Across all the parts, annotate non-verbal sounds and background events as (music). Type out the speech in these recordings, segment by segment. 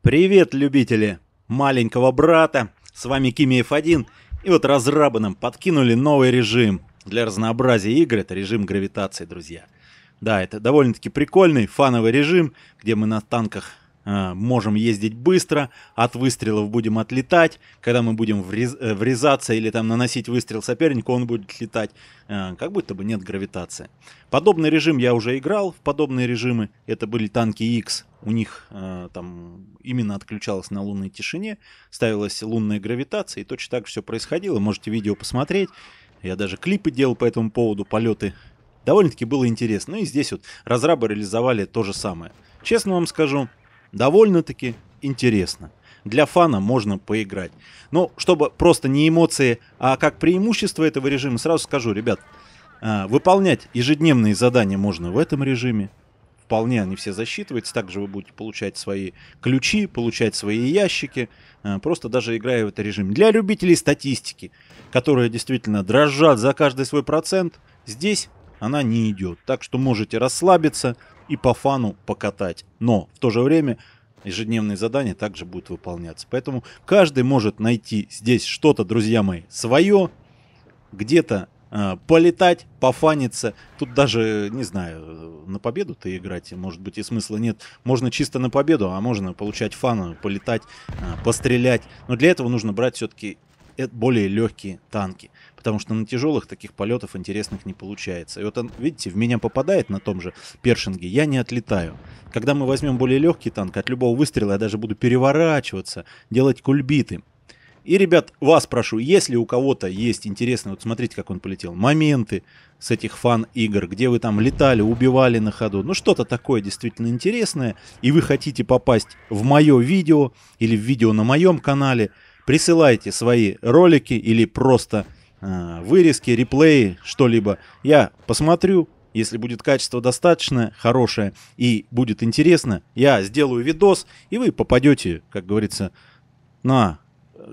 Привет, любители маленького брата, с вами Кимиев1, и вот разрабы нам подкинули новый режим. Для разнообразия игр это режим гравитации, друзья. Да, это довольно-таки прикольный фановый режим, где мы на танках Э, можем ездить быстро, от выстрелов будем отлетать, когда мы будем врез, э, врезаться или там наносить выстрел сопернику, он будет летать, э, как будто бы нет гравитации. Подобный режим я уже играл, в подобные режимы, это были танки X, у них там именно отключалась на лунной тишине, ставилась лунная гравитация, и точно так все происходило, можете видео посмотреть, я даже клипы делал по этому поводу, полеты довольно-таки было интересно. Ну и здесь вот разрабы реализовали то же самое. Честно вам скажу, довольно-таки интересно. Для фана можно поиграть. Но чтобы просто не эмоции, а как преимущество этого режима, сразу скажу, ребят, а, выполнять ежедневные задания можно в этом режиме. Вполне они все засчитываются. Также вы будете получать свои ключи, получать свои ящики, а, просто даже играя в этот режим. Для любителей статистики, которые действительно дрожат за каждый свой процент, здесь она не идет. Так что можете расслабиться и по фану покатать. Но в то же время ежедневные задания также будут выполняться. Поэтому каждый может найти здесь что-то, друзья мои, свое, где-то э, полетать, пофаниться. Тут даже, не знаю, на победу ты играть, может быть, и смысла нет. Можно чисто на победу, а можно получать фан, полетать, э, пострелять. Но для этого нужно брать все-таки более легкие танки. Потому что на тяжелых таких полетов интересных не получается. И вот он, видите, в меня попадает на том же першинге, я не отлетаю. Когда мы возьмем более легкий танк, от любого выстрела я даже буду переворачиваться, делать кульбиты. И, ребят, вас прошу, если у кого-то есть интересные, вот смотрите, как он полетел, моменты с этих фан-игр, где вы там летали, убивали на ходу, ну что-то такое действительно интересное, и вы хотите попасть в мое видео или в видео на моем канале – Присылайте свои ролики или просто э, вырезки, реплеи, что-либо. Я посмотрю, если будет качество достаточное, хорошее и будет интересно, я сделаю видос, и вы попадете, как говорится, на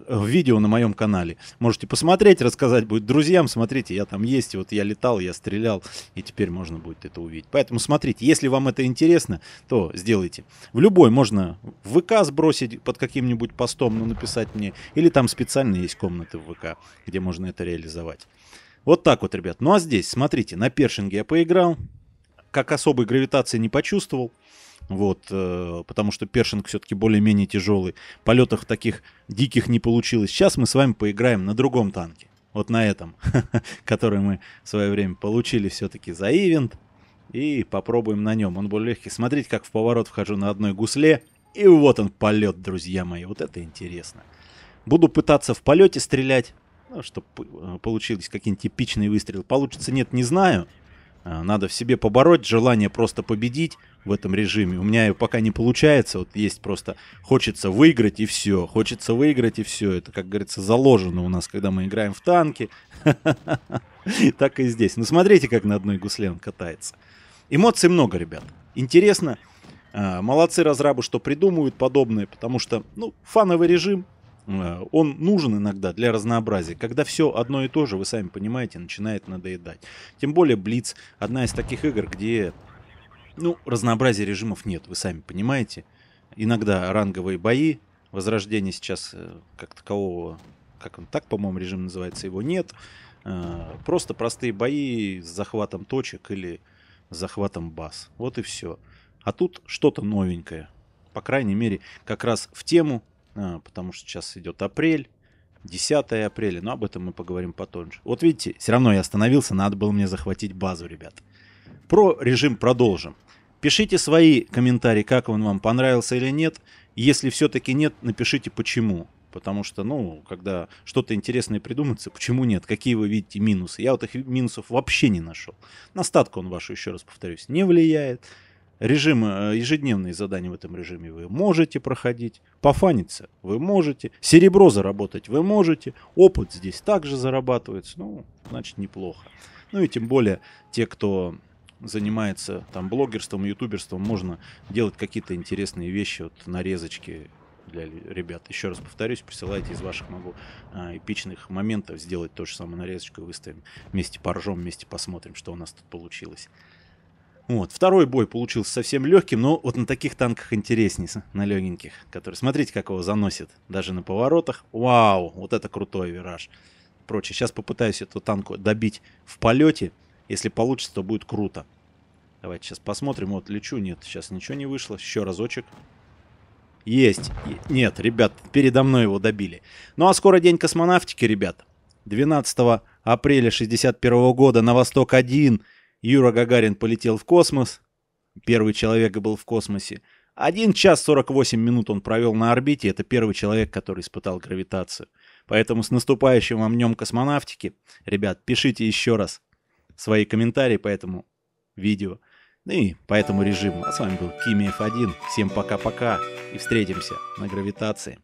Э, в видео на моем канале. Можете посмотреть, рассказать будет друзьям. Смотрите, я там есть, и вот я летал, я стрелял, и теперь можно будет это увидеть. Поэтому смотрите, если вам это интересно, то сделайте. В любой можно в ВК сбросить под каким-нибудь постом, ну, написать мне. Или там специально есть комнаты в ВК, где можно это реализовать. Вот так вот, ребят. Ну а здесь, смотрите, на першинге я поиграл, как особой гравитации не почувствовал. Вот, э, потому что першинг все-таки более-менее тяжелый. Полетах таких диких не получилось. Сейчас мы с вами поиграем на другом танке. Вот на этом, (laughs) который мы в свое время получили все-таки за ивент. И попробуем на нем. Он более легкий. Смотрите, как в поворот вхожу на одной гусле. И вот он полет, друзья мои. Вот это интересно. Буду пытаться в полете стрелять. Ну, чтобы э, получились какие-нибудь типичные выстрелы. Получится, нет, не знаю. Э, надо в себе побороть желание просто победить в этом режиме. У меня пока не получается. Вот есть просто хочется выиграть и все. Хочется выиграть и все. Это, как говорится, заложено у нас, когда мы играем в танки. (laughs) Так и здесь. Ну смотрите, как на одной гусле он катается. Эмоций много, ребят. Интересно. Э, молодцы разрабы, что придумывают подобное, потому что, ну, фановый режим, Э, он нужен иногда для разнообразия. Когда все одно и то же, вы сами понимаете, начинает надоедать. Тем более Блиц одна из таких игр, где ну, разнообразия режимов нет, вы сами понимаете. Иногда ранговые бои, возрождение сейчас э, как такового, как он так, по-моему, режим называется, его нет. Э, просто простые бои с захватом точек или с захватом баз. Вот и все. А тут что-то новенькое. По крайней мере, как раз в тему а, потому что сейчас идет апрель, 10 апреля, но об этом мы поговорим потоньше. Вот видите, все равно я остановился, надо было мне захватить базу, ребят. Про режим продолжим. Пишите свои комментарии, как он вам понравился или нет. Если все-таки нет, напишите почему. Потому что, ну, когда что-то интересное придумается, почему нет? Какие вы видите минусы? Я вот их минусов вообще не нашел. На статку он вашу, еще раз повторюсь, не влияет режим, э, ежедневные задания в этом режиме вы можете проходить, пофаниться вы можете, серебро заработать вы можете, опыт здесь также зарабатывается, ну, значит, неплохо. Ну и тем более те, кто занимается там блогерством, ютуберством, можно делать какие-то интересные вещи, вот нарезочки для ребят. Еще раз повторюсь, присылайте из ваших могу а, эпичных моментов сделать то же самое нарезочку выставим. Вместе поржем, вместе посмотрим, что у нас тут получилось. Вот. Второй бой получился совсем легким, но вот на таких танках интереснее, на легеньких, которые, смотрите, как его заносит, даже на поворотах. Вау, вот это крутой вираж. Прочее. Сейчас попытаюсь эту танку добить в полете. Если получится, то будет круто. Давайте сейчас посмотрим. Вот, лечу. Нет, сейчас ничего не вышло. Еще разочек. Есть. Нет, ребят, передо мной его добили. Ну а скоро день космонавтики, ребят. 12 апреля 61 года на Восток-1 Юра Гагарин полетел в космос. Первый человек был в космосе. Один час 48 минут он провел на орбите. Это первый человек, который испытал гравитацию. Поэтому с наступающим вам днем космонавтики, ребят, пишите еще раз свои комментарии по этому видео, ну и по этому режиму. А с вами был Кими F1. Всем пока-пока и встретимся на гравитации.